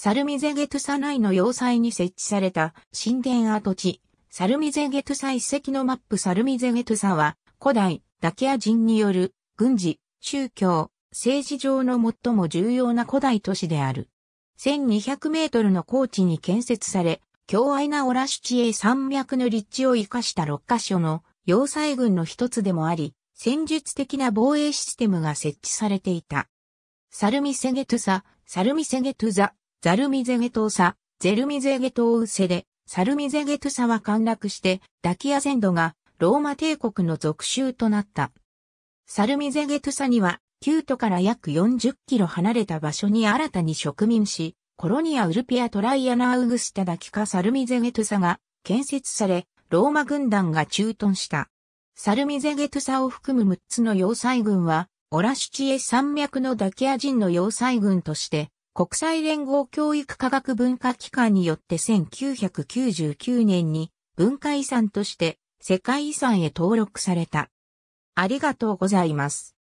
サルミゼゲトゥサ内の要塞に設置された神殿跡地、サルミゼゲトゥサ遺跡のマップサルミゼゲトゥサは、古代、ダキア人による、軍事、宗教、政治上の最も重要な古代都市である。1200メートルの高地に建設され、強愛なオラシチエ山脈の立地を生かした6カ所の要塞群の一つでもあり、戦術的な防衛システムが設置されていた。サルミセゲトゥサ、サルミセゲトゥザザルミゼゲトウサ、ゼルミゼゲトウセで、サルミゼゲトサは陥落して、ダキア全土がローマ帝国の属州となった。サルミゼゲトサには、キュートから約40キロ離れた場所に新たに植民し、コロニア・ウルピア・トライアナ・ウグスタ・ダキカ・サルミゼゲトサが建設され、ローマ軍団が駐屯した。サルミゼゲトサを含む6つの要塞軍は、オラシチエ山脈のダキア人の要塞軍として、国際連合教育科学文化機関によって1999年に文化遺産として世界遺産へ登録された。ありがとうございます。